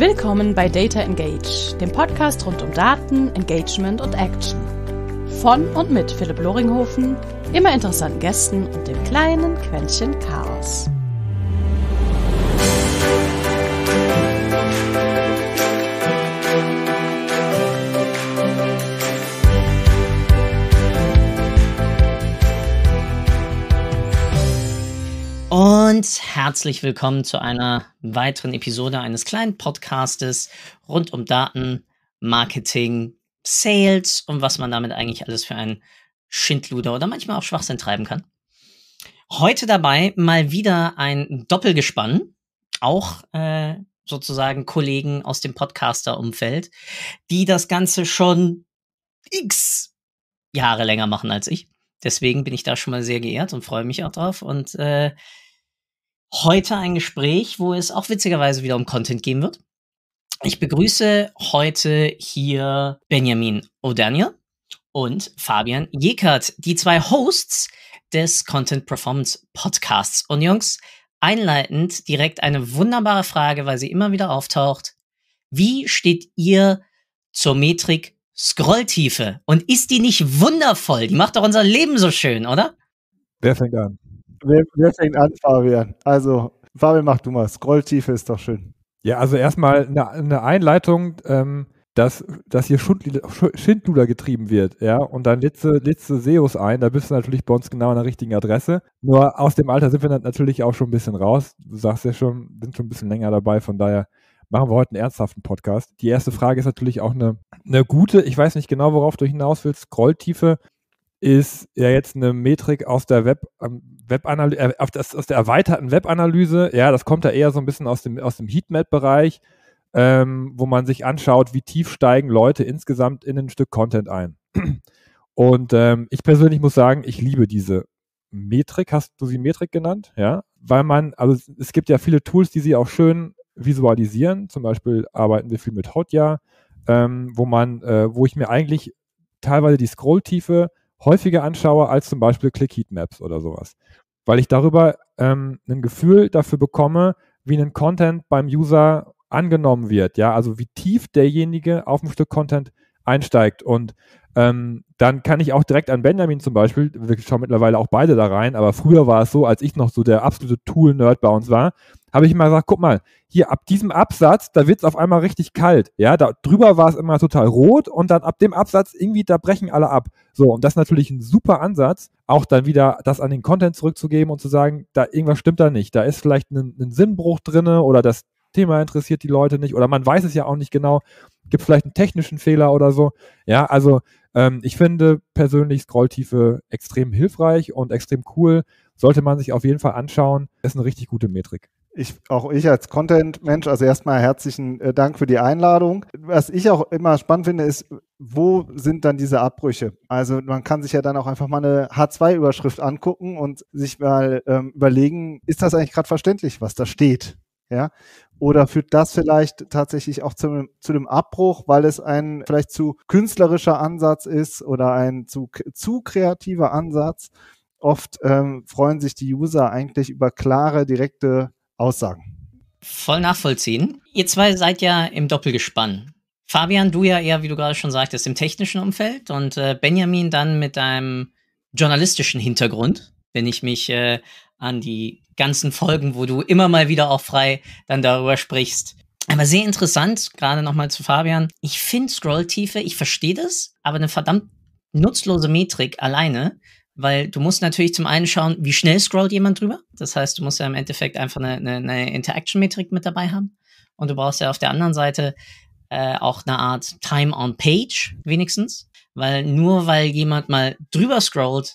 Willkommen bei Data Engage, dem Podcast rund um Daten, Engagement und Action. Von und mit Philipp Loringhofen, immer interessanten Gästen und dem kleinen Quäntchen Chaos. und herzlich willkommen zu einer weiteren Episode eines kleinen Podcastes rund um Daten, Marketing, Sales und was man damit eigentlich alles für einen Schindluder oder manchmal auch Schwachsinn treiben kann. Heute dabei mal wieder ein Doppelgespann, auch äh, sozusagen Kollegen aus dem Podcaster-Umfeld, die das Ganze schon x Jahre länger machen als ich. Deswegen bin ich da schon mal sehr geehrt und freue mich auch drauf. Und äh, heute ein Gespräch, wo es auch witzigerweise wieder um Content gehen wird. Ich begrüße heute hier Benjamin O'Daniel und Fabian Jekert, die zwei Hosts des Content Performance Podcasts. Und Jungs, einleitend direkt eine wunderbare Frage, weil sie immer wieder auftaucht. Wie steht ihr zur Metrik Scrolltiefe? Und ist die nicht wundervoll? Die macht doch unser Leben so schön, oder? Wer fängt an? wer, wer fängt an, Fabian? Also, Fabian, mach du mal. Scrolltiefe ist doch schön. Ja, also erstmal eine, eine Einleitung, ähm, dass, dass hier Schindluder getrieben wird, ja, und dann letzte, letzte Seos ein, da bist du natürlich bei uns genau an der richtigen Adresse. Nur aus dem Alter sind wir natürlich auch schon ein bisschen raus. Du sagst ja schon, sind schon ein bisschen länger dabei, von daher machen wir heute einen ernsthaften Podcast. Die erste Frage ist natürlich auch eine, eine gute, ich weiß nicht genau, worauf du hinaus willst, Scrolltiefe ist ja jetzt eine Metrik aus der Web, Web äh, das, aus der erweiterten Webanalyse. Ja, das kommt da eher so ein bisschen aus dem, aus dem Heatmap-Bereich, ähm, wo man sich anschaut, wie tief steigen Leute insgesamt in ein Stück Content ein. Und ähm, ich persönlich muss sagen, ich liebe diese Metrik. Hast du sie Metrik genannt? Ja, weil man, also es gibt ja viele Tools, die sie auch schön visualisieren. Zum Beispiel arbeiten wir viel mit Hotjar, ähm, wo man, äh, wo ich mir eigentlich teilweise die Scrolltiefe häufiger anschaue als zum Beispiel Click-Heatmaps oder sowas, weil ich darüber ähm, ein Gefühl dafür bekomme, wie ein Content beim User angenommen wird, ja, also wie tief derjenige auf ein Stück Content einsteigt und ähm, dann kann ich auch direkt an Benjamin zum Beispiel, wir schauen mittlerweile auch beide da rein, aber früher war es so, als ich noch so der absolute Tool-Nerd bei uns war, habe ich mal gesagt, guck mal, hier ab diesem Absatz, da wird's auf einmal richtig kalt. Ja, da drüber war es immer total rot und dann ab dem Absatz irgendwie, da brechen alle ab. So, und das ist natürlich ein super Ansatz, auch dann wieder das an den Content zurückzugeben und zu sagen, da irgendwas stimmt da nicht. Da ist vielleicht ein, ein Sinnbruch drinne oder das Thema interessiert die Leute nicht oder man weiß es ja auch nicht genau. Gibt vielleicht einen technischen Fehler oder so. Ja, also ähm, ich finde persönlich Scrolltiefe extrem hilfreich und extrem cool. Sollte man sich auf jeden Fall anschauen. Ist eine richtig gute Metrik. Ich, auch ich als Content-Mensch, also erstmal herzlichen äh, Dank für die Einladung. Was ich auch immer spannend finde, ist, wo sind dann diese Abbrüche? Also man kann sich ja dann auch einfach mal eine H2-Überschrift angucken und sich mal ähm, überlegen, ist das eigentlich gerade verständlich, was da steht? Ja? Oder führt das vielleicht tatsächlich auch zu, zu einem Abbruch, weil es ein vielleicht zu künstlerischer Ansatz ist oder ein zu, zu kreativer Ansatz? Oft ähm, freuen sich die User eigentlich über klare, direkte Aussagen. Voll nachvollziehen. Ihr zwei seid ja im Doppelgespann. Fabian, du ja eher, wie du gerade schon sagtest, im technischen Umfeld und äh, Benjamin dann mit deinem journalistischen Hintergrund, wenn ich mich äh, an die ganzen Folgen, wo du immer mal wieder auch frei dann darüber sprichst. Aber sehr interessant, gerade nochmal zu Fabian. Ich finde Scrolltiefe, ich verstehe das, aber eine verdammt nutzlose Metrik alleine weil du musst natürlich zum einen schauen, wie schnell scrollt jemand drüber. Das heißt, du musst ja im Endeffekt einfach eine, eine, eine Interaction-Metrik mit dabei haben. Und du brauchst ja auf der anderen Seite äh, auch eine Art Time on Page, wenigstens. Weil nur weil jemand mal drüber scrollt,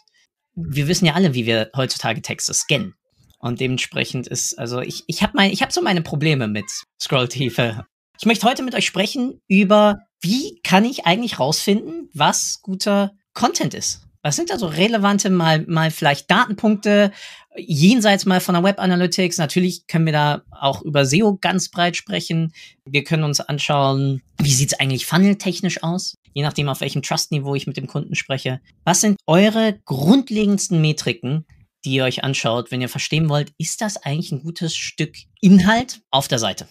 wir wissen ja alle, wie wir heutzutage Texte scannen. Und dementsprechend ist, also ich, ich habe hab so meine Probleme mit Scrolltiefe. Ich möchte heute mit euch sprechen über, wie kann ich eigentlich rausfinden, was guter Content ist. Was sind da so relevante, mal, mal vielleicht Datenpunkte, jenseits mal von der Web Analytics? Natürlich können wir da auch über SEO ganz breit sprechen. Wir können uns anschauen, wie sieht's eigentlich funneltechnisch aus? Je nachdem, auf welchem Trust-Niveau ich mit dem Kunden spreche. Was sind eure grundlegendsten Metriken, die ihr euch anschaut, wenn ihr verstehen wollt, ist das eigentlich ein gutes Stück Inhalt auf der Seite?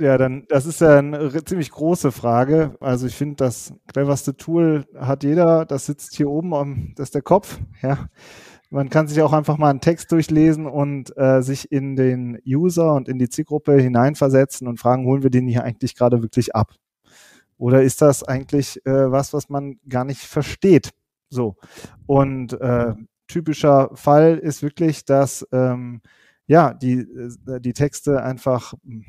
Ja, dann, das ist ja eine ziemlich große Frage. Also ich finde, das cleverste Tool hat jeder, das sitzt hier oben, am, das ist der Kopf, ja. Man kann sich auch einfach mal einen Text durchlesen und äh, sich in den User und in die Zielgruppe hineinversetzen und fragen, holen wir den hier eigentlich gerade wirklich ab? Oder ist das eigentlich äh, was, was man gar nicht versteht? So. Und äh, typischer Fall ist wirklich, dass ähm, ja, die, äh, die Texte einfach hm,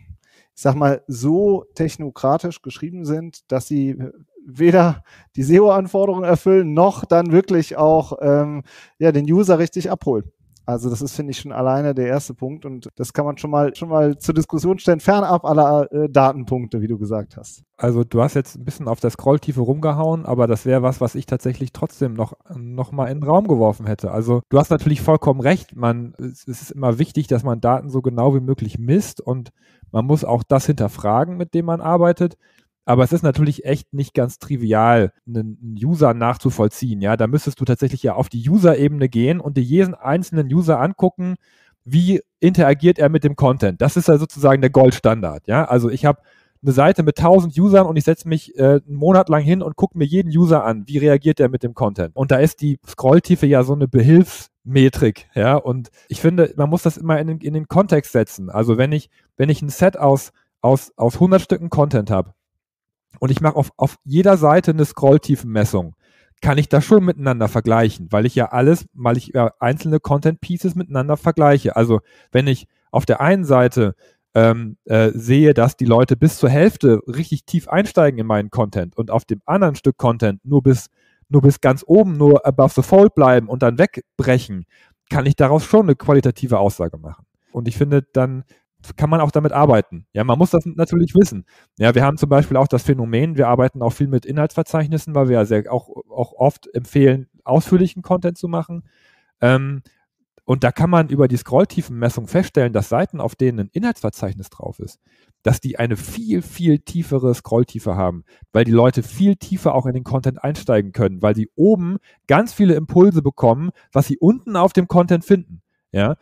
ich sag mal, so technokratisch geschrieben sind, dass sie weder die SEO-Anforderungen erfüllen, noch dann wirklich auch ähm, ja, den User richtig abholen. Also das ist, finde ich, schon alleine der erste Punkt und das kann man schon mal schon mal zur Diskussion stellen, fernab aller äh, Datenpunkte, wie du gesagt hast. Also du hast jetzt ein bisschen auf der Scrolltiefe rumgehauen, aber das wäre was, was ich tatsächlich trotzdem noch, noch mal in den Raum geworfen hätte. Also du hast natürlich vollkommen recht, man, es ist immer wichtig, dass man Daten so genau wie möglich misst und man muss auch das hinterfragen, mit dem man arbeitet. Aber es ist natürlich echt nicht ganz trivial, einen User nachzuvollziehen. Ja, da müsstest du tatsächlich ja auf die User-Ebene gehen und dir jeden einzelnen User angucken, wie interagiert er mit dem Content. Das ist ja sozusagen der Goldstandard. Ja, also ich habe eine Seite mit 1000 Usern und ich setze mich äh, einen Monat lang hin und gucke mir jeden User an, wie reagiert er mit dem Content. Und da ist die Scrolltiefe ja so eine Behilfs- Metrik, ja. Und ich finde, man muss das immer in den, in den Kontext setzen. Also wenn ich, wenn ich ein Set aus, aus, aus 100 Stücken Content habe und ich mache auf, auf jeder Seite eine Scrolltiefenmessung, kann ich das schon miteinander vergleichen, weil ich ja alles, weil ich ja einzelne Content Pieces miteinander vergleiche. Also wenn ich auf der einen Seite ähm, äh, sehe, dass die Leute bis zur Hälfte richtig tief einsteigen in meinen Content und auf dem anderen Stück Content nur bis nur bis ganz oben, nur above the fold bleiben und dann wegbrechen, kann ich daraus schon eine qualitative Aussage machen. Und ich finde, dann kann man auch damit arbeiten. Ja, man muss das natürlich wissen. Ja, wir haben zum Beispiel auch das Phänomen, wir arbeiten auch viel mit Inhaltsverzeichnissen, weil wir ja sehr, auch, auch oft empfehlen, ausführlichen Content zu machen. Ähm, und da kann man über die Scrolltiefenmessung feststellen, dass Seiten, auf denen ein Inhaltsverzeichnis drauf ist, dass die eine viel, viel tiefere Scrolltiefe haben, weil die Leute viel tiefer auch in den Content einsteigen können, weil sie oben ganz viele Impulse bekommen, was sie unten auf dem Content finden. Ja?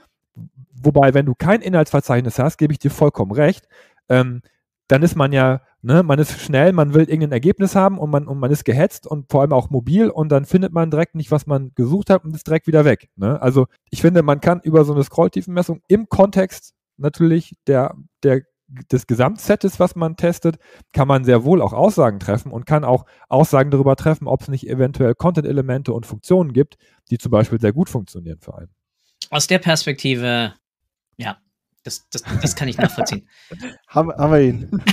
Wobei, wenn du kein Inhaltsverzeichnis hast, gebe ich dir vollkommen recht, ähm, dann ist man ja Ne, man ist schnell, man will irgendein Ergebnis haben und man, und man ist gehetzt und vor allem auch mobil und dann findet man direkt nicht, was man gesucht hat und ist direkt wieder weg. Ne? Also ich finde, man kann über so eine Scrolltiefenmessung im Kontext natürlich der, der, des Gesamtsettes, was man testet, kann man sehr wohl auch Aussagen treffen und kann auch Aussagen darüber treffen, ob es nicht eventuell Content-Elemente und Funktionen gibt, die zum Beispiel sehr gut funktionieren für einen. Aus der Perspektive, ja, das, das, das kann ich nachvollziehen. haben, haben wir ihn.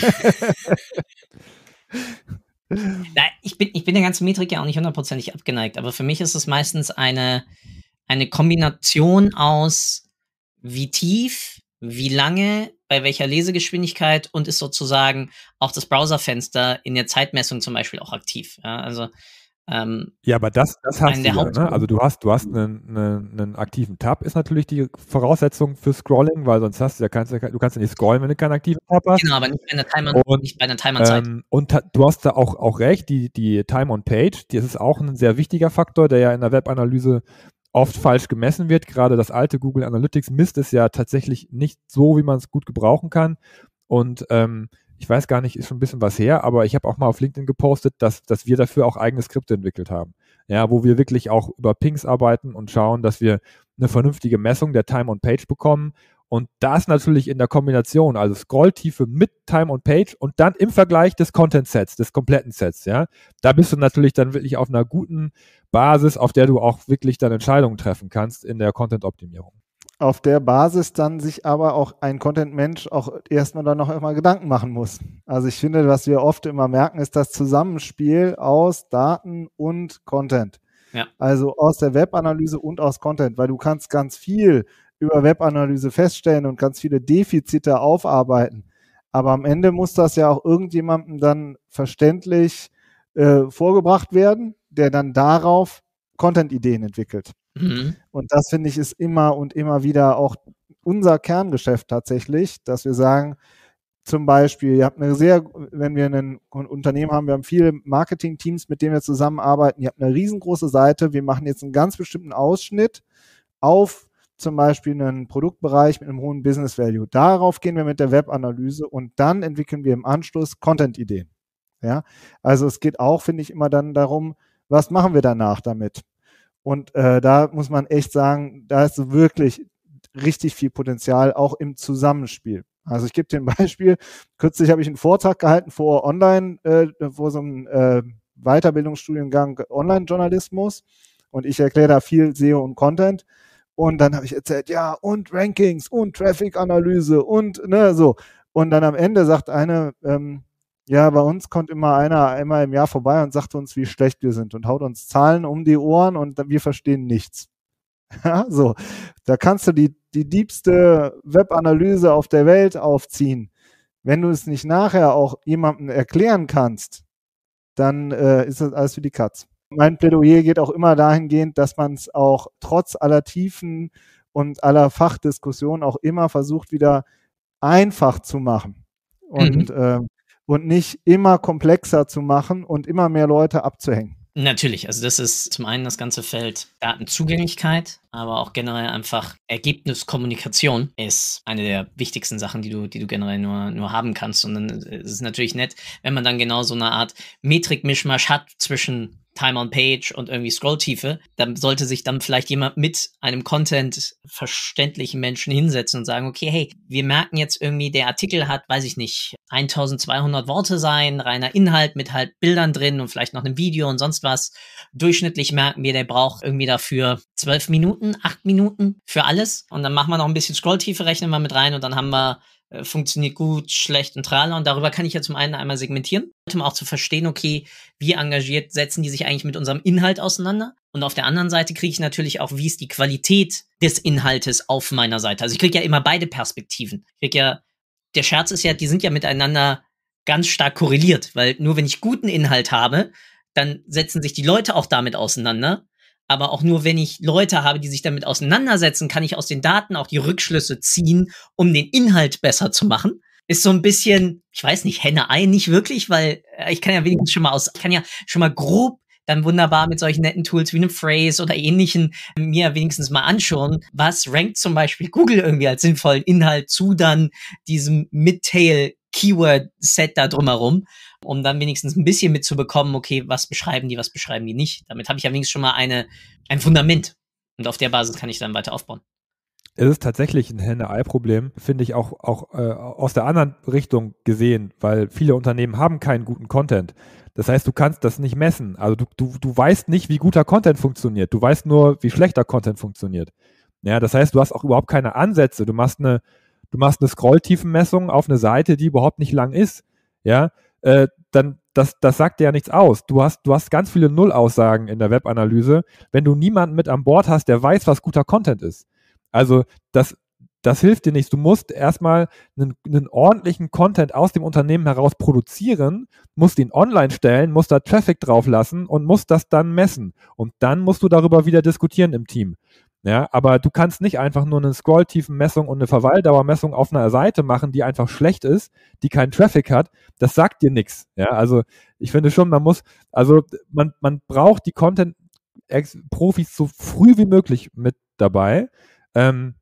Nein, ich bin, ich bin der ganzen Metrik ja auch nicht hundertprozentig abgeneigt, aber für mich ist es meistens eine, eine Kombination aus wie tief, wie lange, bei welcher Lesegeschwindigkeit und ist sozusagen auch das Browserfenster in der Zeitmessung zum Beispiel auch aktiv. Ja, also ähm, ja, aber das, das hast du ja, ne? Also du hast, du hast einen, einen, einen, aktiven Tab, ist natürlich die Voraussetzung für Scrolling, weil sonst hast du ja kannst du kannst ja nicht scrollen, wenn du keinen aktiven Tab hast. Genau, aber nicht bei einer Time on, Zeit. Ähm, und du hast da auch, auch recht, die, die Time on Page, das ist auch ein sehr wichtiger Faktor, der ja in der Webanalyse oft falsch gemessen wird. Gerade das alte Google Analytics misst es ja tatsächlich nicht so, wie man es gut gebrauchen kann. Und ähm, ich weiß gar nicht, ist schon ein bisschen was her, aber ich habe auch mal auf LinkedIn gepostet, dass, dass wir dafür auch eigene Skripte entwickelt haben. Ja, wo wir wirklich auch über Pings arbeiten und schauen, dass wir eine vernünftige Messung der Time on Page bekommen. Und das natürlich in der Kombination, also Scrolltiefe mit Time on Page und dann im Vergleich des Content-Sets, des kompletten Sets, ja. Da bist du natürlich dann wirklich auf einer guten Basis, auf der du auch wirklich dann Entscheidungen treffen kannst in der Content-Optimierung auf der Basis dann sich aber auch ein Content-Mensch auch erstmal dann noch immer Gedanken machen muss. Also ich finde, was wir oft immer merken, ist das Zusammenspiel aus Daten und Content. Ja. Also aus der Webanalyse und aus Content, weil du kannst ganz viel über Webanalyse feststellen und ganz viele Defizite aufarbeiten. Aber am Ende muss das ja auch irgendjemandem dann verständlich äh, vorgebracht werden, der dann darauf Content-Ideen entwickelt. Mhm. Und das finde ich ist immer und immer wieder auch unser Kerngeschäft tatsächlich, dass wir sagen, zum Beispiel, ihr habt eine sehr, wenn wir ein Unternehmen haben, wir haben viele Marketing-Teams, mit denen wir zusammenarbeiten, ihr habt eine riesengroße Seite, wir machen jetzt einen ganz bestimmten Ausschnitt auf zum Beispiel einen Produktbereich mit einem hohen Business Value. Darauf gehen wir mit der Webanalyse und dann entwickeln wir im Anschluss Content-Ideen. Ja, also es geht auch, finde ich, immer dann darum, was machen wir danach damit? Und äh, da muss man echt sagen, da ist wirklich richtig viel Potenzial, auch im Zusammenspiel. Also ich gebe dir ein Beispiel. Kürzlich habe ich einen Vortrag gehalten vor online, äh, vor so einem äh, Weiterbildungsstudiengang Online-Journalismus. Und ich erkläre da viel SEO und Content. Und dann habe ich erzählt, ja, und Rankings und Traffic-Analyse und ne, so. Und dann am Ende sagt eine ähm, ja, bei uns kommt immer einer einmal im Jahr vorbei und sagt uns, wie schlecht wir sind und haut uns Zahlen um die Ohren und wir verstehen nichts. Ja, so, da kannst du die, die diebste Webanalyse auf der Welt aufziehen. Wenn du es nicht nachher auch jemandem erklären kannst, dann äh, ist das alles wie die Katz. Mein Plädoyer geht auch immer dahingehend, dass man es auch trotz aller Tiefen und aller Fachdiskussionen auch immer versucht, wieder einfach zu machen. Und mhm. äh, und nicht immer komplexer zu machen und immer mehr Leute abzuhängen. Natürlich, also das ist zum einen das ganze Feld Datenzugänglichkeit, aber auch generell einfach Ergebniskommunikation ist eine der wichtigsten Sachen, die du, die du generell nur, nur haben kannst. Und dann ist es natürlich nett, wenn man dann genau so eine Art Metrikmischmasch hat zwischen Time on Page und irgendwie Scrolltiefe, dann sollte sich dann vielleicht jemand mit einem Content verständlichen Menschen hinsetzen und sagen, okay, hey, wir merken jetzt irgendwie, der Artikel hat, weiß ich nicht, 1200 Worte sein, reiner Inhalt mit halt Bildern drin und vielleicht noch einem Video und sonst was. Durchschnittlich merken wir, der braucht irgendwie dafür zwölf Minuten, acht Minuten für alles. Und dann machen wir noch ein bisschen Scrolltiefe, rechnen wir mit rein und dann haben wir äh, funktioniert gut, schlecht und trala. Und darüber kann ich ja zum einen einmal segmentieren, um auch zu verstehen, okay, wie engagiert setzen die sich eigentlich mit unserem Inhalt auseinander. Und auf der anderen Seite kriege ich natürlich auch, wie ist die Qualität des Inhaltes auf meiner Seite. Also ich kriege ja immer beide Perspektiven. Ich kriege ja, der Scherz ist ja, die sind ja miteinander ganz stark korreliert, weil nur wenn ich guten Inhalt habe, dann setzen sich die Leute auch damit auseinander aber auch nur, wenn ich Leute habe, die sich damit auseinandersetzen, kann ich aus den Daten auch die Rückschlüsse ziehen, um den Inhalt besser zu machen. Ist so ein bisschen, ich weiß nicht, Henne-Ei nicht wirklich, weil äh, ich kann ja wenigstens schon mal aus, ich kann ja schon mal grob dann wunderbar mit solchen netten Tools wie einem Phrase oder ähnlichen äh, mir wenigstens mal anschauen, was rankt zum Beispiel Google irgendwie als sinnvollen Inhalt zu dann diesem Midtail Keyword-Set da drumherum, um dann wenigstens ein bisschen mitzubekommen, okay, was beschreiben die, was beschreiben die nicht. Damit habe ich ja wenigstens schon mal eine, ein Fundament und auf der Basis kann ich dann weiter aufbauen. Es ist tatsächlich ein Henne-Ei-Problem, finde ich auch, auch äh, aus der anderen Richtung gesehen, weil viele Unternehmen haben keinen guten Content. Das heißt, du kannst das nicht messen. Also du, du, du weißt nicht, wie guter Content funktioniert. Du weißt nur, wie schlechter Content funktioniert. Ja, das heißt, du hast auch überhaupt keine Ansätze. Du machst eine, du machst eine Scrolltiefenmessung auf eine Seite, die überhaupt nicht lang ist, ja, äh, dann das, das sagt dir ja nichts aus. Du hast, du hast ganz viele Nullaussagen in der Webanalyse, wenn du niemanden mit an Bord hast, der weiß, was guter Content ist. Also das, das hilft dir nichts. Du musst erstmal einen, einen, ordentlichen Content aus dem Unternehmen heraus produzieren, musst ihn online stellen, musst da Traffic drauf lassen und musst das dann messen. Und dann musst du darüber wieder diskutieren im Team. Ja, aber du kannst nicht einfach nur eine Scrolltiefenmessung und eine Verweildauermessung auf einer Seite machen, die einfach schlecht ist, die keinen Traffic hat. Das sagt dir nichts. Ja, also ich finde schon, man muss, also man, man braucht die Content-Profis so früh wie möglich mit dabei. Ähm,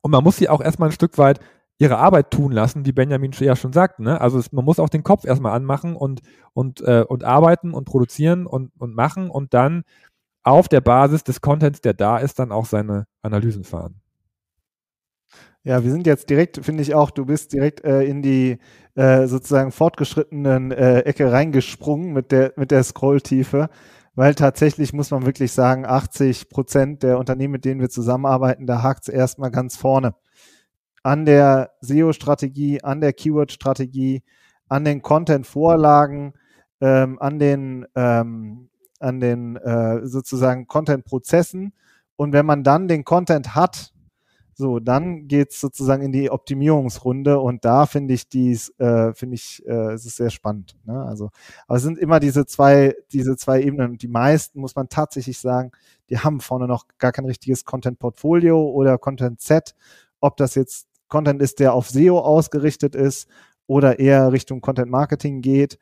und man muss sie auch erstmal ein Stück weit ihre Arbeit tun lassen, wie Benjamin ja schon sagt. Ne? Also es, man muss auch den Kopf erstmal anmachen und, und, äh, und arbeiten und produzieren und, und machen und dann auf der Basis des Contents, der da ist, dann auch seine Analysen fahren. Ja, wir sind jetzt direkt, finde ich auch, du bist direkt äh, in die äh, sozusagen fortgeschrittenen äh, Ecke reingesprungen mit der, mit der Scrolltiefe, weil tatsächlich muss man wirklich sagen, 80 Prozent der Unternehmen, mit denen wir zusammenarbeiten, da hakt es erstmal ganz vorne. An der SEO-Strategie, an der Keyword-Strategie, an den Content-Vorlagen, ähm, an den ähm, an den äh, sozusagen Content-Prozessen. Und wenn man dann den Content hat, so, dann geht es sozusagen in die Optimierungsrunde und da finde ich dies, äh, finde ich, äh, es ist sehr spannend. Ne? Also, aber es sind immer diese zwei, diese zwei Ebenen die meisten, muss man tatsächlich sagen, die haben vorne noch gar kein richtiges Content-Portfolio oder Content-Set, ob das jetzt Content ist, der auf SEO ausgerichtet ist oder eher Richtung Content Marketing geht.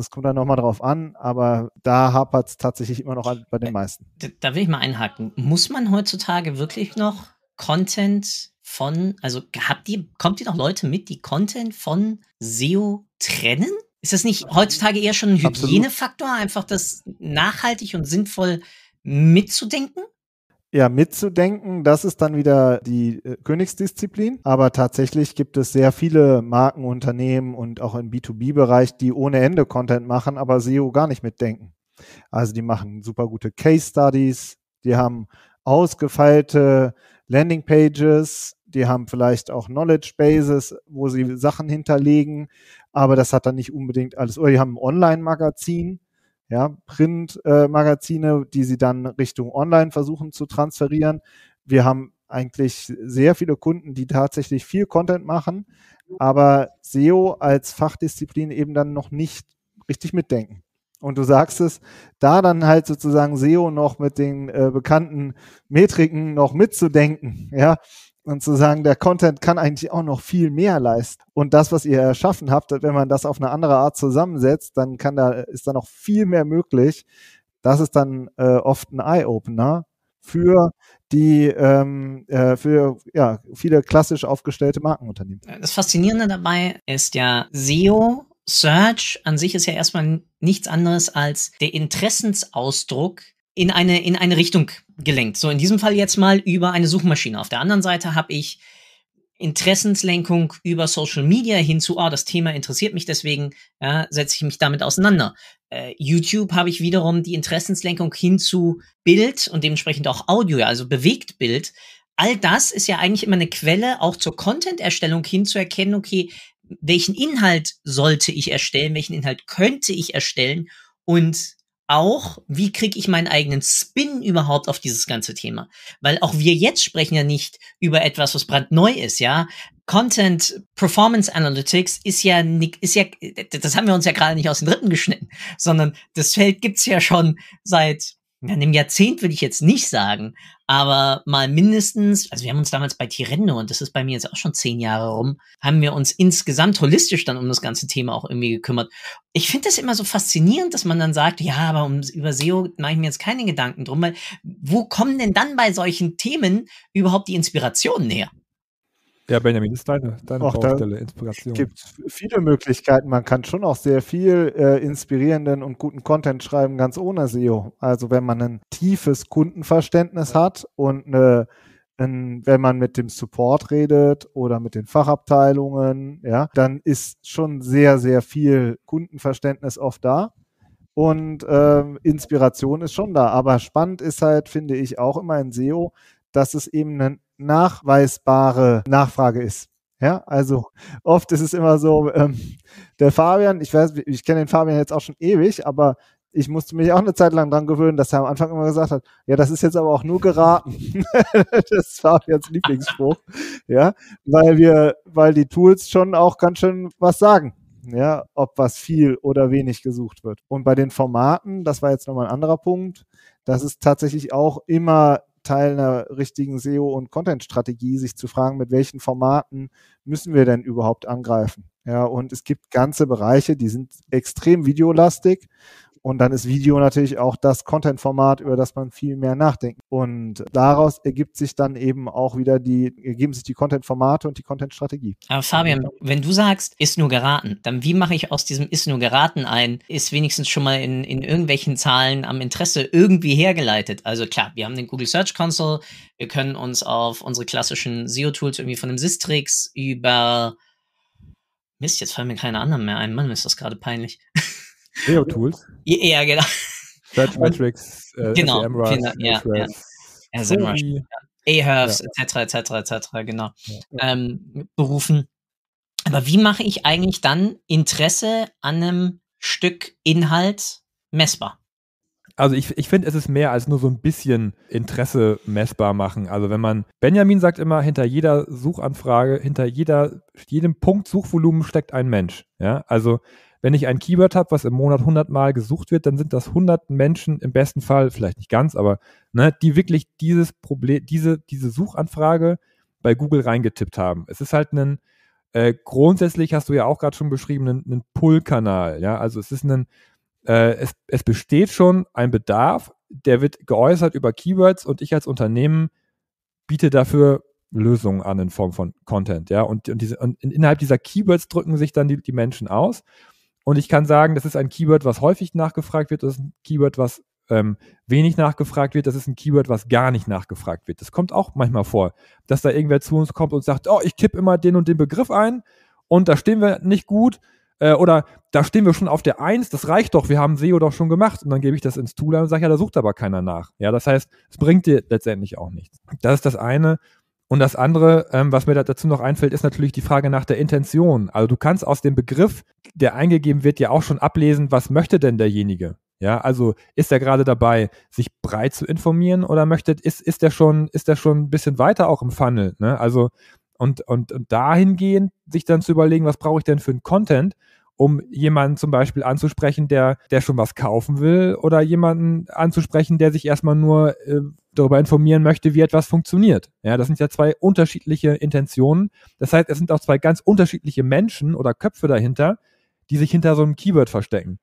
Das kommt dann nochmal drauf an, aber da hapert es tatsächlich immer noch an, bei den meisten. Da will ich mal einhaken. Muss man heutzutage wirklich noch Content von, also habt ihr, kommt ihr noch Leute mit, die Content von SEO trennen? Ist das nicht heutzutage eher schon ein Hygienefaktor, einfach das nachhaltig und sinnvoll mitzudenken? ja, mitzudenken, das ist dann wieder die äh, Königsdisziplin. Aber tatsächlich gibt es sehr viele Markenunternehmen und auch im B2B-Bereich, die ohne Ende Content machen, aber SEO gar nicht mitdenken. Also die machen super gute Case Studies, die haben ausgefeilte Landing Pages, die haben vielleicht auch Knowledge Bases, wo sie Sachen hinterlegen, aber das hat dann nicht unbedingt alles. Oder die haben ein Online-Magazin, ja, Print-Magazine, die sie dann Richtung Online versuchen zu transferieren. Wir haben eigentlich sehr viele Kunden, die tatsächlich viel Content machen, aber SEO als Fachdisziplin eben dann noch nicht richtig mitdenken. Und du sagst es, da dann halt sozusagen SEO noch mit den äh, bekannten Metriken noch mitzudenken, ja, und zu sagen, der Content kann eigentlich auch noch viel mehr leisten. Und das, was ihr erschaffen habt, wenn man das auf eine andere Art zusammensetzt, dann kann da, ist da noch viel mehr möglich. Das ist dann äh, oft ein Eye-Opener für die ähm, äh, für ja, viele klassisch aufgestellte Markenunternehmen. Das Faszinierende dabei ist ja SEO. Search an sich ist ja erstmal nichts anderes als der Interessensausdruck in eine, in eine Richtung gelenkt. So in diesem Fall jetzt mal über eine Suchmaschine. Auf der anderen Seite habe ich Interessenslenkung über Social Media hinzu. oh, ah, das Thema interessiert mich, deswegen ja, setze ich mich damit auseinander. Äh, YouTube habe ich wiederum die Interessenslenkung hinzu Bild und dementsprechend auch Audio, also bewegt Bild. All das ist ja eigentlich immer eine Quelle, auch zur Content-Erstellung hin zu erkennen, okay, welchen Inhalt sollte ich erstellen, welchen Inhalt könnte ich erstellen und auch, wie kriege ich meinen eigenen Spin überhaupt auf dieses ganze Thema? Weil auch wir jetzt sprechen ja nicht über etwas, was brandneu ist, ja. Content Performance Analytics ist ja ist ja das haben wir uns ja gerade nicht aus den Rippen geschnitten, sondern das Feld gibt's ja schon seit in einem Jahrzehnt würde ich jetzt nicht sagen, aber mal mindestens, also wir haben uns damals bei Tirendo, und das ist bei mir jetzt auch schon zehn Jahre rum, haben wir uns insgesamt holistisch dann um das ganze Thema auch irgendwie gekümmert. Ich finde das immer so faszinierend, dass man dann sagt, ja, aber um, über SEO mache ich mir jetzt keine Gedanken drum, weil wo kommen denn dann bei solchen Themen überhaupt die Inspirationen her? Ja, Benjamin, ist deine, deine auch Baustelle, Inspiration. Es gibt viele Möglichkeiten. Man kann schon auch sehr viel äh, inspirierenden und guten Content schreiben, ganz ohne SEO. Also wenn man ein tiefes Kundenverständnis hat und eine, ein, wenn man mit dem Support redet oder mit den Fachabteilungen, ja, dann ist schon sehr, sehr viel Kundenverständnis oft da. Und äh, Inspiration ist schon da. Aber spannend ist halt, finde ich, auch immer in SEO, dass es eben ein nachweisbare Nachfrage ist. Ja, also oft ist es immer so, ähm, der Fabian, ich weiß, ich kenne den Fabian jetzt auch schon ewig, aber ich musste mich auch eine Zeit lang dran gewöhnen, dass er am Anfang immer gesagt hat, ja, das ist jetzt aber auch nur geraten. das war jetzt Lieblingsspruch. ja, weil wir, weil die Tools schon auch ganz schön was sagen. Ja, ob was viel oder wenig gesucht wird. Und bei den Formaten, das war jetzt nochmal ein anderer Punkt, das ist tatsächlich auch immer Teil einer richtigen SEO- und Content-Strategie, sich zu fragen, mit welchen Formaten müssen wir denn überhaupt angreifen. Ja, und es gibt ganze Bereiche, die sind extrem videolastig und dann ist Video natürlich auch das Content-Format, über das man viel mehr nachdenkt. Und daraus ergibt sich dann eben auch wieder die, ergeben sich die Content-Formate und die Content-Strategie. Aber Fabian, wenn du sagst, ist nur geraten, dann wie mache ich aus diesem ist nur geraten ein, ist wenigstens schon mal in, in irgendwelchen Zahlen am Interesse irgendwie hergeleitet? Also klar, wir haben den Google Search Console, wir können uns auf unsere klassischen SEO-Tools irgendwie von dem Sistrix über Mist, jetzt fallen mir keine anderen mehr ein. Mann, ist das gerade peinlich. SEO-Tools? Ja, genau. Search Metrics, äh, genau, SEMrush, genau, ja, ja. SEMrush, ja. Ahrefs, etc., etc., etc., genau, ja. ähm, berufen. Aber wie mache ich eigentlich dann Interesse an einem Stück Inhalt messbar? also ich, ich finde, es ist mehr als nur so ein bisschen Interesse messbar machen. Also wenn man, Benjamin sagt immer, hinter jeder Suchanfrage, hinter jeder, jedem Punkt Suchvolumen steckt ein Mensch. Ja, also wenn ich ein Keyword habe, was im Monat 100 Mal gesucht wird, dann sind das 100 Menschen im besten Fall, vielleicht nicht ganz, aber ne, die wirklich dieses Problem, diese, diese Suchanfrage bei Google reingetippt haben. Es ist halt ein, äh, grundsätzlich hast du ja auch gerade schon beschrieben, ein, einen Pull-Kanal. Ja? Also es ist ein, äh, es, es besteht schon ein Bedarf, der wird geäußert über Keywords und ich als Unternehmen biete dafür Lösungen an in Form von Content, ja. Und, und, diese, und innerhalb dieser Keywords drücken sich dann die, die Menschen aus. Und ich kann sagen, das ist ein Keyword, was häufig nachgefragt wird, das ist ein Keyword, was ähm, wenig nachgefragt wird, das ist ein Keyword, was gar nicht nachgefragt wird. Das kommt auch manchmal vor, dass da irgendwer zu uns kommt und sagt, oh, ich kipp immer den und den Begriff ein und da stehen wir nicht gut äh, oder da stehen wir schon auf der Eins, das reicht doch, wir haben SEO doch schon gemacht. Und dann gebe ich das ins Tool und sage, ja, da sucht aber keiner nach. Ja, das heißt, es bringt dir letztendlich auch nichts. Das ist das eine. Und das andere, ähm, was mir dazu noch einfällt, ist natürlich die Frage nach der Intention. Also du kannst aus dem Begriff, der eingegeben wird, ja auch schon ablesen, was möchte denn derjenige? Ja, also ist er gerade dabei, sich breit zu informieren oder möchte, ist, ist der schon, ist der schon ein bisschen weiter auch im Funnel? Ne? Also und, und, und dahingehend sich dann zu überlegen, was brauche ich denn für einen Content, um jemanden zum Beispiel anzusprechen, der, der schon was kaufen will oder jemanden anzusprechen, der sich erstmal nur äh, darüber informieren möchte, wie etwas funktioniert. Ja, das sind ja zwei unterschiedliche Intentionen. Das heißt, es sind auch zwei ganz unterschiedliche Menschen oder Köpfe dahinter, die sich hinter so einem Keyword verstecken.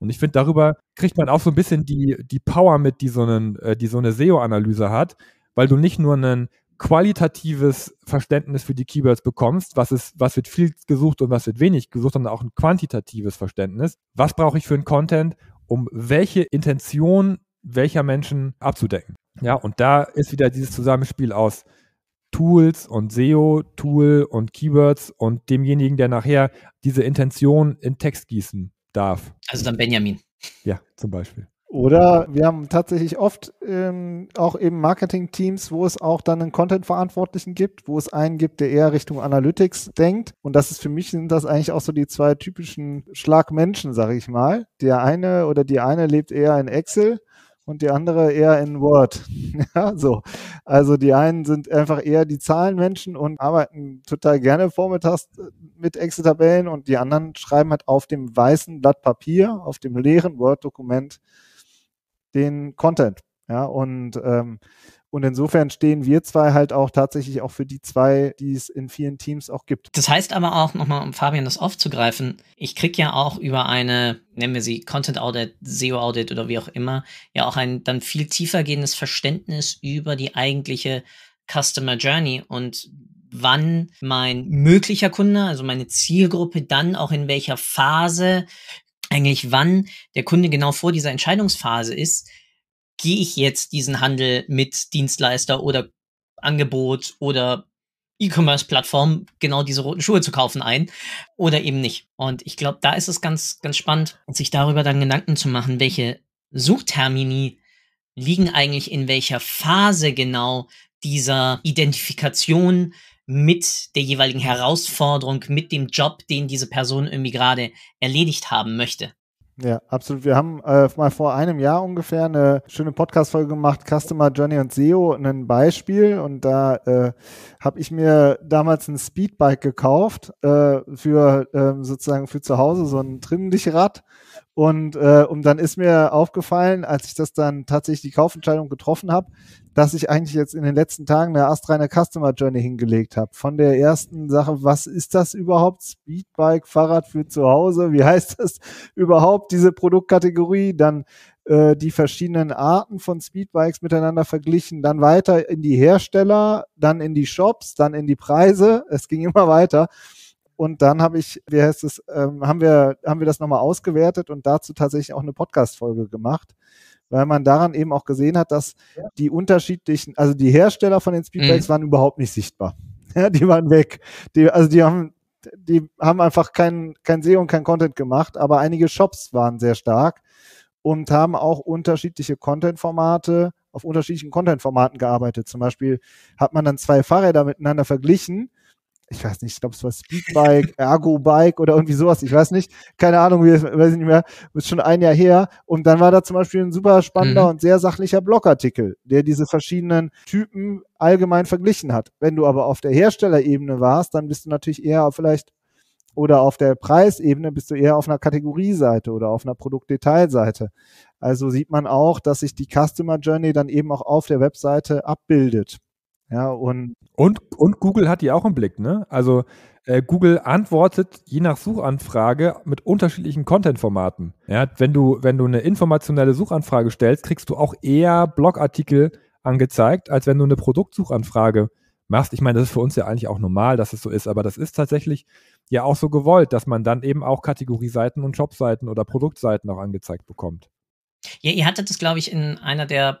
Und ich finde, darüber kriegt man auch so ein bisschen die, die Power mit, die so, einen, äh, die so eine SEO-Analyse hat, weil du nicht nur einen qualitatives Verständnis für die Keywords bekommst, was ist, was wird viel gesucht und was wird wenig gesucht, sondern auch ein quantitatives Verständnis. Was brauche ich für einen Content, um welche Intention welcher Menschen abzudecken? Ja, und da ist wieder dieses Zusammenspiel aus Tools und SEO, Tool und Keywords und demjenigen, der nachher diese Intention in Text gießen darf. Also dann Benjamin. Ja, zum Beispiel. Oder wir haben tatsächlich oft ähm, auch eben Marketing-Teams, wo es auch dann einen Content-Verantwortlichen gibt, wo es einen gibt, der eher Richtung Analytics denkt. Und das ist für mich sind das eigentlich auch so die zwei typischen Schlagmenschen, sage ich mal. Der eine oder die eine lebt eher in Excel und die andere eher in Word. Ja, so. Also die einen sind einfach eher die Zahlenmenschen und arbeiten total gerne vormittags äh, mit Excel-Tabellen und die anderen schreiben halt auf dem weißen Blatt Papier, auf dem leeren Word-Dokument den Content. Ja, und, ähm, und insofern stehen wir zwei halt auch tatsächlich auch für die zwei, die es in vielen Teams auch gibt. Das heißt aber auch nochmal, um Fabian das aufzugreifen, ich kriege ja auch über eine, nennen wir sie Content Audit, SEO Audit oder wie auch immer, ja auch ein dann viel tiefer gehendes Verständnis über die eigentliche Customer Journey und wann mein möglicher Kunde, also meine Zielgruppe, dann auch in welcher Phase eigentlich, wann der Kunde genau vor dieser Entscheidungsphase ist, gehe ich jetzt diesen Handel mit Dienstleister oder Angebot oder E-Commerce-Plattform genau diese roten Schuhe zu kaufen ein oder eben nicht. Und ich glaube, da ist es ganz, ganz spannend, sich darüber dann Gedanken zu machen, welche Suchtermini liegen eigentlich in welcher Phase genau dieser Identifikation mit der jeweiligen Herausforderung, mit dem Job, den diese Person irgendwie gerade erledigt haben möchte. Ja, absolut. Wir haben äh, mal vor einem Jahr ungefähr eine schöne Podcast-Folge gemacht, Customer Journey und SEO, ein Beispiel. Und da äh, habe ich mir damals ein Speedbike gekauft äh, für äh, sozusagen für zu Hause, so ein Trimmdichrad. Und, äh, und dann ist mir aufgefallen, als ich das dann tatsächlich die Kaufentscheidung getroffen habe, dass ich eigentlich jetzt in den letzten Tagen eine astreine Customer Journey hingelegt habe. Von der ersten Sache, was ist das überhaupt? Speedbike, Fahrrad für zu Hause, wie heißt das überhaupt, diese Produktkategorie? Dann äh, die verschiedenen Arten von Speedbikes miteinander verglichen, dann weiter in die Hersteller, dann in die Shops, dann in die Preise. Es ging immer weiter. Und dann habe ich, wie heißt es, ähm, haben wir, haben wir das nochmal ausgewertet und dazu tatsächlich auch eine Podcast-Folge gemacht weil man daran eben auch gesehen hat, dass die unterschiedlichen, also die Hersteller von den Speedbikes mhm. waren überhaupt nicht sichtbar. Ja, die waren weg. Die, also die haben, die haben einfach kein, kein SEO und kein Content gemacht, aber einige Shops waren sehr stark und haben auch unterschiedliche Content-Formate auf unterschiedlichen Content-Formaten gearbeitet. Zum Beispiel hat man dann zwei Fahrräder miteinander verglichen ich weiß nicht, ich glaube, es war Speedbike, Ergo-Bike oder irgendwie sowas, ich weiß nicht, keine Ahnung, wie weiß ich nicht mehr, ist schon ein Jahr her. Und dann war da zum Beispiel ein super spannender mhm. und sehr sachlicher Blogartikel, der diese verschiedenen Typen allgemein verglichen hat. Wenn du aber auf der Herstellerebene warst, dann bist du natürlich eher vielleicht oder auf der Preisebene bist du eher auf einer Kategorieseite oder auf einer Produktdetailseite. Also sieht man auch, dass sich die Customer Journey dann eben auch auf der Webseite abbildet. Ja, und, und, und Google hat die auch im Blick, ne? Also äh, Google antwortet je nach Suchanfrage mit unterschiedlichen Content-Formaten. Ja, wenn du, wenn du eine informationelle Suchanfrage stellst, kriegst du auch eher Blogartikel angezeigt, als wenn du eine Produktsuchanfrage machst. Ich meine, das ist für uns ja eigentlich auch normal, dass es so ist, aber das ist tatsächlich ja auch so gewollt, dass man dann eben auch Kategorieseiten und Shopseiten oder Produktseiten auch angezeigt bekommt. Ja, ihr hattet das, glaube ich, in einer der,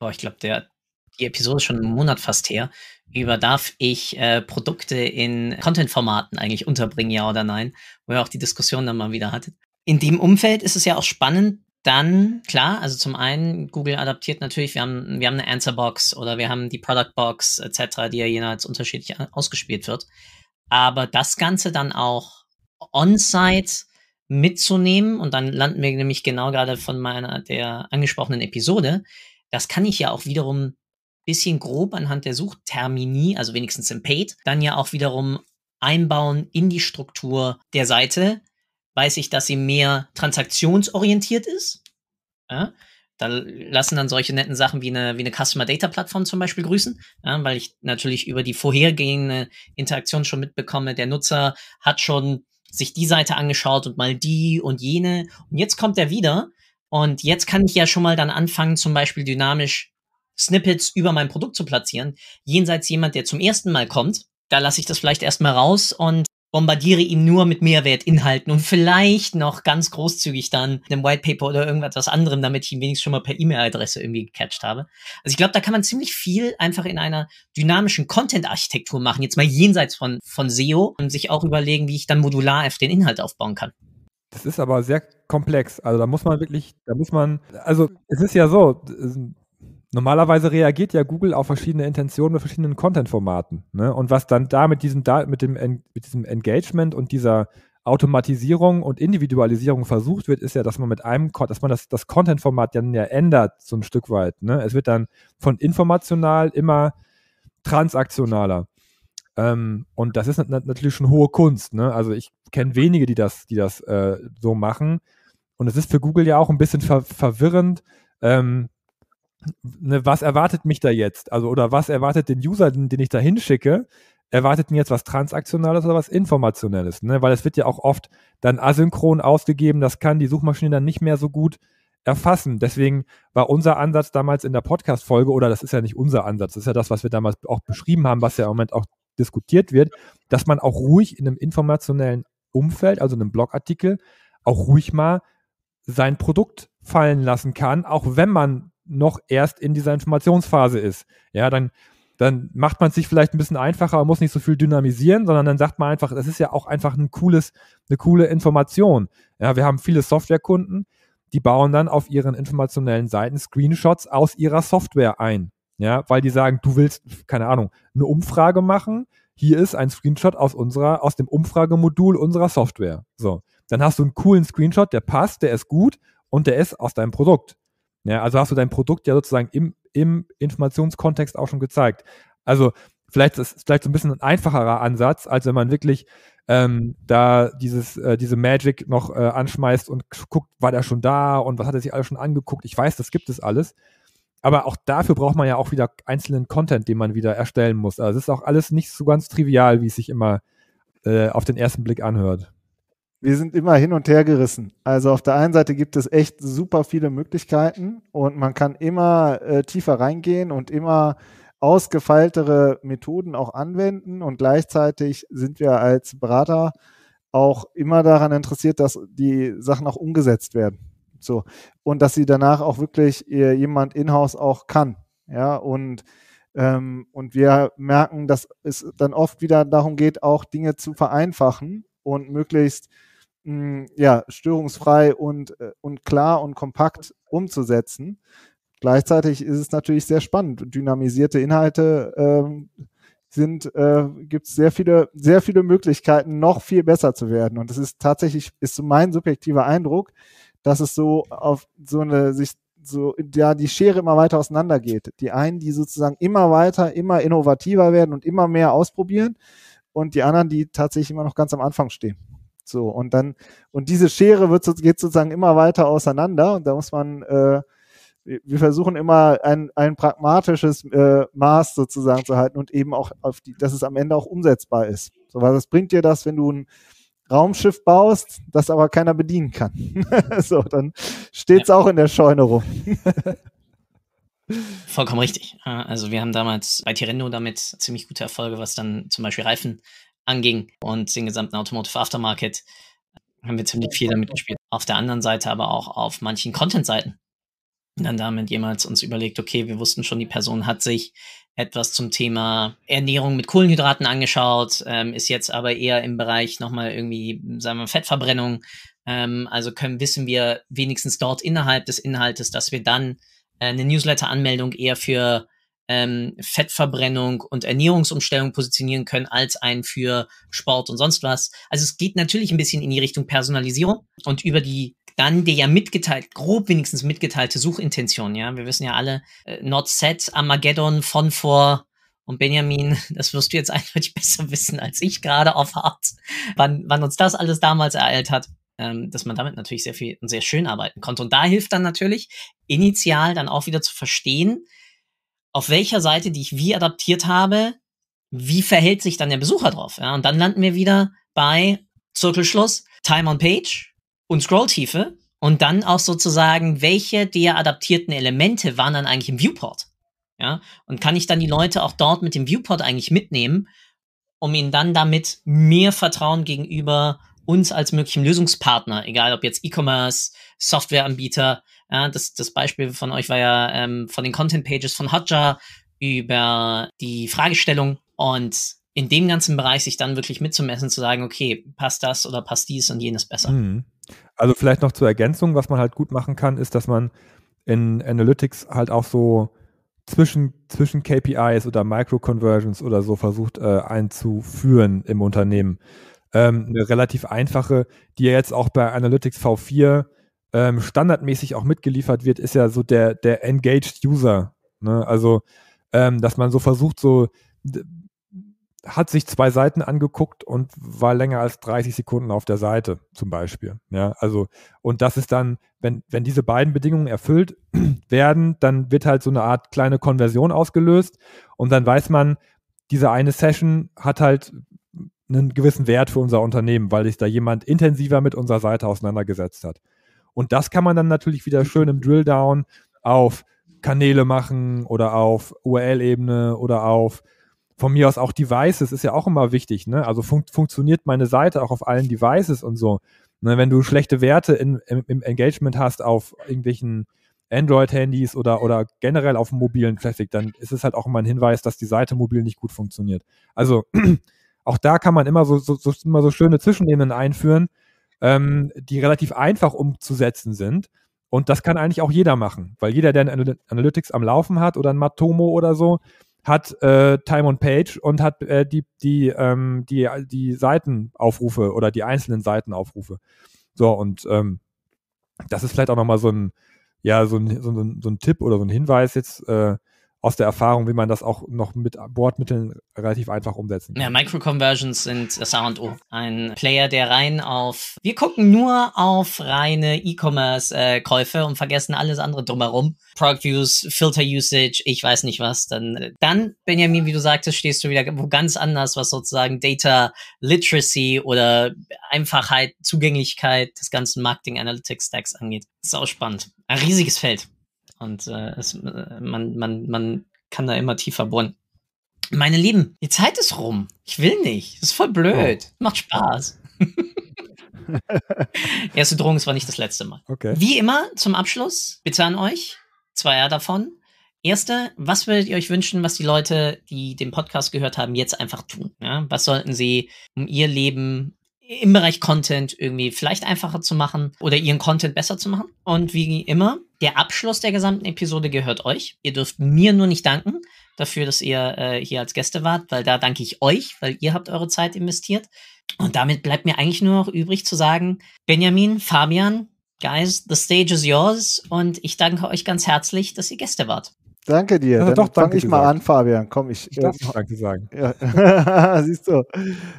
oh, ich glaube, der die Episode schon einen Monat fast her, über darf ich äh, Produkte in Content-Formaten eigentlich unterbringen, ja oder nein, wo ihr auch die Diskussion dann mal wieder hattet. In dem Umfeld ist es ja auch spannend, dann, klar, also zum einen, Google adaptiert natürlich, wir haben, wir haben eine Answerbox oder wir haben die Productbox etc., die ja jeweils unterschiedlich ausgespielt wird. Aber das Ganze dann auch on-site mitzunehmen und dann landen wir nämlich genau gerade von meiner der angesprochenen Episode. Das kann ich ja auch wiederum bisschen grob anhand der Suchtermini, also wenigstens im Paid, dann ja auch wiederum einbauen in die Struktur der Seite, weiß ich, dass sie mehr transaktionsorientiert ist. Ja? Da lassen dann solche netten Sachen wie eine, wie eine Customer Data Plattform zum Beispiel grüßen, ja, weil ich natürlich über die vorhergehende Interaktion schon mitbekomme, der Nutzer hat schon sich die Seite angeschaut und mal die und jene. Und jetzt kommt er wieder und jetzt kann ich ja schon mal dann anfangen, zum Beispiel dynamisch Snippets über mein Produkt zu platzieren. Jenseits jemand, der zum ersten Mal kommt, da lasse ich das vielleicht erstmal raus und bombardiere ihn nur mit Mehrwertinhalten und vielleicht noch ganz großzügig dann einem White Paper oder irgendwas anderem, damit ich ihn wenigstens schon mal per E-Mail-Adresse irgendwie gecatcht habe. Also ich glaube, da kann man ziemlich viel einfach in einer dynamischen Content-Architektur machen, jetzt mal jenseits von, von SEO und sich auch überlegen, wie ich dann modular auf den Inhalt aufbauen kann. Das ist aber sehr komplex. Also da muss man wirklich, da muss man, also es ist ja so, normalerweise reagiert ja Google auf verschiedene Intentionen mit verschiedenen Content-Formaten. Ne? Und was dann da mit diesem, mit, dem, mit diesem Engagement und dieser Automatisierung und Individualisierung versucht wird, ist ja, dass man mit einem, dass man das, das Content-Format dann ja ändert, so ein Stück weit. Ne? Es wird dann von informational immer transaktionaler. Ähm, und das ist natürlich schon hohe Kunst. Ne? Also ich kenne wenige, die das, die das äh, so machen. Und es ist für Google ja auch ein bisschen ver verwirrend, ähm, ne, was erwartet mich da jetzt? Also, oder was erwartet den User, den, den ich da hinschicke? Erwartet mir jetzt was Transaktionales oder was Informationelles? Ne? Weil es wird ja auch oft dann asynchron ausgegeben, das kann die Suchmaschine dann nicht mehr so gut erfassen. Deswegen war unser Ansatz damals in der Podcast-Folge, oder das ist ja nicht unser Ansatz, das ist ja das, was wir damals auch beschrieben haben, was ja im Moment auch diskutiert wird, dass man auch ruhig in einem informationellen Umfeld, also in einem Blogartikel, auch ruhig mal sein Produkt fallen lassen kann, auch wenn man noch erst in dieser Informationsphase ist. Ja, dann, dann macht man es sich vielleicht ein bisschen einfacher und muss nicht so viel dynamisieren, sondern dann sagt man einfach, das ist ja auch einfach ein cooles, eine coole Information. Ja, wir haben viele Softwarekunden, die bauen dann auf ihren informationellen Seiten Screenshots aus ihrer Software ein. Ja, weil die sagen, du willst, keine Ahnung, eine Umfrage machen. Hier ist ein Screenshot aus unserer, aus dem Umfragemodul unserer Software. So. Dann hast du einen coolen Screenshot, der passt, der ist gut und der ist aus deinem Produkt. Ja, also hast du dein Produkt ja sozusagen im, im Informationskontext auch schon gezeigt. Also vielleicht ist es vielleicht so ein bisschen ein einfacherer Ansatz, als wenn man wirklich ähm, da dieses, äh, diese Magic noch äh, anschmeißt und guckt, war der schon da und was hat er sich alles schon angeguckt. Ich weiß, das gibt es alles. Aber auch dafür braucht man ja auch wieder einzelnen Content, den man wieder erstellen muss. Also es ist auch alles nicht so ganz trivial, wie es sich immer äh, auf den ersten Blick anhört wir sind immer hin und her gerissen. Also auf der einen Seite gibt es echt super viele Möglichkeiten und man kann immer äh, tiefer reingehen und immer ausgefeiltere Methoden auch anwenden und gleichzeitig sind wir als Berater auch immer daran interessiert, dass die Sachen auch umgesetzt werden. So. Und dass sie danach auch wirklich äh, jemand in-house auch kann. Ja, und, ähm, und wir merken, dass es dann oft wieder darum geht, auch Dinge zu vereinfachen und möglichst mh, ja, störungsfrei und, äh, und klar und kompakt umzusetzen. Gleichzeitig ist es natürlich sehr spannend. Dynamisierte Inhalte ähm, sind, äh, gibt es sehr viele, sehr viele Möglichkeiten, noch viel besser zu werden. Und es ist tatsächlich, ist so mein subjektiver Eindruck, dass es so auf so eine sich so ja die Schere immer weiter auseinander geht. Die einen, die sozusagen immer weiter, immer innovativer werden und immer mehr ausprobieren, und die anderen, die tatsächlich immer noch ganz am Anfang stehen. So, und dann, und diese Schere wird, so, geht sozusagen immer weiter auseinander und da muss man, äh, wir versuchen immer ein, ein pragmatisches äh, Maß sozusagen zu halten und eben auch auf die, dass es am Ende auch umsetzbar ist. So, was bringt dir das, wenn du ein Raumschiff baust, das aber keiner bedienen kann? so, dann steht es ja. auch in der Scheune rum. Vollkommen richtig. Also wir haben damals bei Tirendo damit ziemlich gute Erfolge, was dann zum Beispiel Reifen anging und den gesamten Automotive Aftermarket äh, haben wir ziemlich viel damit gespielt. Auf der anderen Seite aber auch auf manchen Content-Seiten. Dann damit jemals uns überlegt, okay, wir wussten schon, die Person hat sich etwas zum Thema Ernährung mit Kohlenhydraten angeschaut, ähm, ist jetzt aber eher im Bereich nochmal irgendwie, sagen wir, Fettverbrennung. Ähm, also können, wissen wir wenigstens dort innerhalb des Inhaltes, dass wir dann äh, eine Newsletter-Anmeldung eher für ähm, Fettverbrennung und Ernährungsumstellung positionieren können als einen für Sport und sonst was. Also es geht natürlich ein bisschen in die Richtung Personalisierung und über die dann der ja mitgeteilt, grob wenigstens mitgeteilte Suchintention, ja. Wir wissen ja alle, äh, Not Set, Armageddon von vor und Benjamin, das wirst du jetzt eindeutig besser wissen als ich gerade auf Hart, wann, wann uns das alles damals ereilt hat, ähm, dass man damit natürlich sehr viel und sehr schön arbeiten konnte. Und da hilft dann natürlich initial dann auch wieder zu verstehen, auf welcher Seite, die ich wie adaptiert habe, wie verhält sich dann der Besucher drauf? Ja? Und dann landen wir wieder bei Zirkelschluss, Time on Page und Scrolltiefe und dann auch sozusagen, welche der adaptierten Elemente waren dann eigentlich im Viewport? Ja? Und kann ich dann die Leute auch dort mit dem Viewport eigentlich mitnehmen, um ihnen dann damit mehr Vertrauen gegenüber uns als möglichen Lösungspartner, egal ob jetzt E-Commerce, Softwareanbieter, ja, das, das Beispiel von euch war ja ähm, von den Content-Pages von Hotjar über die Fragestellung und in dem ganzen Bereich sich dann wirklich mitzumessen, zu sagen, okay, passt das oder passt dies und jenes besser. Mhm. Also vielleicht noch zur Ergänzung, was man halt gut machen kann, ist, dass man in Analytics halt auch so zwischen, zwischen KPIs oder Micro-Conversions oder so versucht äh, einzuführen im Unternehmen. Ähm, eine relativ einfache, die ja jetzt auch bei Analytics V4 ähm, standardmäßig auch mitgeliefert wird, ist ja so der, der Engaged User. Ne? Also, ähm, dass man so versucht, so hat sich zwei Seiten angeguckt und war länger als 30 Sekunden auf der Seite, zum Beispiel. Ja, also, und das ist dann, wenn, wenn diese beiden Bedingungen erfüllt werden, dann wird halt so eine Art kleine Konversion ausgelöst und dann weiß man, diese eine Session hat halt einen gewissen Wert für unser Unternehmen, weil sich da jemand intensiver mit unserer Seite auseinandergesetzt hat. Und das kann man dann natürlich wieder schön im Drilldown auf Kanäle machen oder auf URL-Ebene oder auf von mir aus auch Devices ist ja auch immer wichtig. Ne? Also fun funktioniert meine Seite auch auf allen Devices und so. Ne, wenn du schlechte Werte in, im, im, Engagement hast auf irgendwelchen Android-Handys oder, oder generell auf mobilen Traffic, dann ist es halt auch immer ein Hinweis, dass die Seite mobil nicht gut funktioniert. Also auch da kann man immer so, so, so, immer so schöne Zwischenebenen einführen, ähm, die relativ einfach umzusetzen sind. Und das kann eigentlich auch jeder machen, weil jeder, der ein Analytics am Laufen hat oder ein Matomo oder so, hat äh, Time on Page und hat äh, die, die, ähm, die, die Seitenaufrufe oder die einzelnen Seitenaufrufe. So, und ähm, das ist vielleicht auch nochmal so ein, ja, so ein, so, ein, so ein Tipp oder so ein Hinweis jetzt, äh, aus der Erfahrung, wie man das auch noch mit Bordmitteln relativ einfach umsetzen kann. Ja, Microconversions sind das A und O. Ein Player, der rein auf, wir gucken nur auf reine E-Commerce-Käufe äh, und vergessen alles andere drumherum. Product Use, Filter Usage, ich weiß nicht was. Dann, dann, Benjamin, wie du sagtest, stehst du wieder wo ganz anders, was sozusagen Data Literacy oder Einfachheit, Zugänglichkeit des ganzen Marketing Analytics Stacks angeht. Das ist auch spannend. Ein riesiges Feld und äh, es, äh, man, man, man kann da immer tiefer bohren. Meine Lieben, die Zeit ist rum. Ich will nicht. Das ist voll blöd. Oh. Macht Spaß. Erste Drohung, es war nicht das letzte Mal. Okay. Wie immer, zum Abschluss, bitte an euch, zweier davon. Erste, was würdet ihr euch wünschen, was die Leute, die den Podcast gehört haben, jetzt einfach tun? Ja? Was sollten sie, um ihr Leben im Bereich Content irgendwie vielleicht einfacher zu machen oder ihren Content besser zu machen. Und wie immer, der Abschluss der gesamten Episode gehört euch. Ihr dürft mir nur nicht danken dafür, dass ihr äh, hier als Gäste wart, weil da danke ich euch, weil ihr habt eure Zeit investiert. Und damit bleibt mir eigentlich nur noch übrig zu sagen, Benjamin, Fabian, Guys, the stage is yours und ich danke euch ganz herzlich, dass ihr Gäste wart. Danke dir. Ja, Dann doch, danke ich gesagt. mal an, Fabian. Komm, ich, ich darf äh, danke sagen. Ja. Siehst du.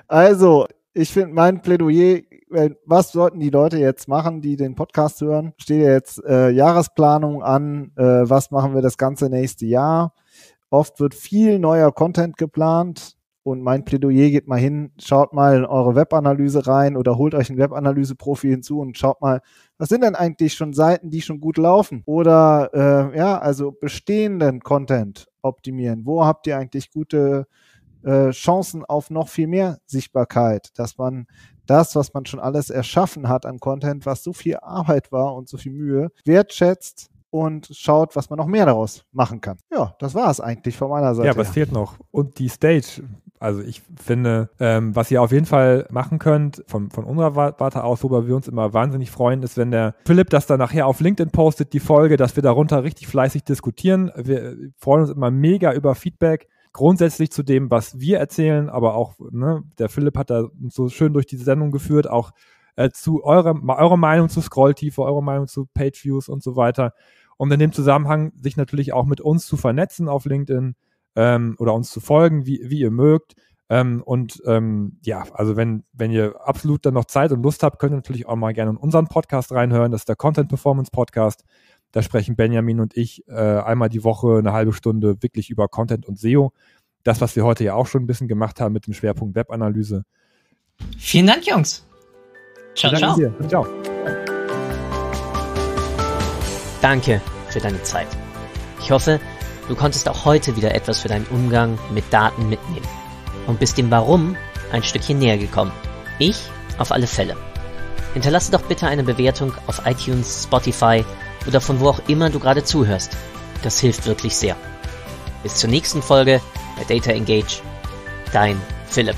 Also, ich finde mein Plädoyer, äh, was sollten die Leute jetzt machen, die den Podcast hören? Steht ja jetzt äh, Jahresplanung an, äh, was machen wir das ganze nächste Jahr? Oft wird viel neuer Content geplant. Und mein Plädoyer geht mal hin, schaut mal in eure Webanalyse rein oder holt euch ein Webanalyse-Profi hinzu und schaut mal, was sind denn eigentlich schon Seiten, die schon gut laufen? Oder äh, ja, also bestehenden Content optimieren. Wo habt ihr eigentlich gute äh, äh, Chancen auf noch viel mehr Sichtbarkeit, dass man das, was man schon alles erschaffen hat an Content, was so viel Arbeit war und so viel Mühe, wertschätzt und schaut, was man noch mehr daraus machen kann. Ja, das war es eigentlich von meiner Seite. Ja, was fehlt noch? Und die Stage. Also ich finde, ähm, was ihr auf jeden Fall machen könnt, von, von unserer Warte aus, worüber wir uns immer wahnsinnig freuen, ist, wenn der Philipp das dann nachher auf LinkedIn postet, die Folge, dass wir darunter richtig fleißig diskutieren. Wir freuen uns immer mega über Feedback grundsätzlich zu dem, was wir erzählen, aber auch, ne, der Philipp hat da so schön durch diese Sendung geführt, auch äh, zu eurer, eurer Meinung zu Scrolltiefe, eurer Meinung zu Pageviews und so weiter. Und in dem Zusammenhang sich natürlich auch mit uns zu vernetzen auf LinkedIn ähm, oder uns zu folgen, wie, wie ihr mögt. Ähm, und ähm, ja, also wenn, wenn ihr absolut dann noch Zeit und Lust habt, könnt ihr natürlich auch mal gerne in unseren Podcast reinhören. Das ist der Content Performance Podcast. Da sprechen Benjamin und ich äh, einmal die Woche eine halbe Stunde wirklich über Content und SEO. Das, was wir heute ja auch schon ein bisschen gemacht haben mit dem Schwerpunkt Webanalyse. Vielen Dank, Jungs. Ciao, ciao. ciao. Danke für deine Zeit. Ich hoffe, du konntest auch heute wieder etwas für deinen Umgang mit Daten mitnehmen und bist dem Warum ein Stückchen näher gekommen. Ich auf alle Fälle. Hinterlasse doch bitte eine Bewertung auf iTunes, Spotify oder von wo auch immer du gerade zuhörst. Das hilft wirklich sehr. Bis zur nächsten Folge bei Data Engage. Dein Philipp.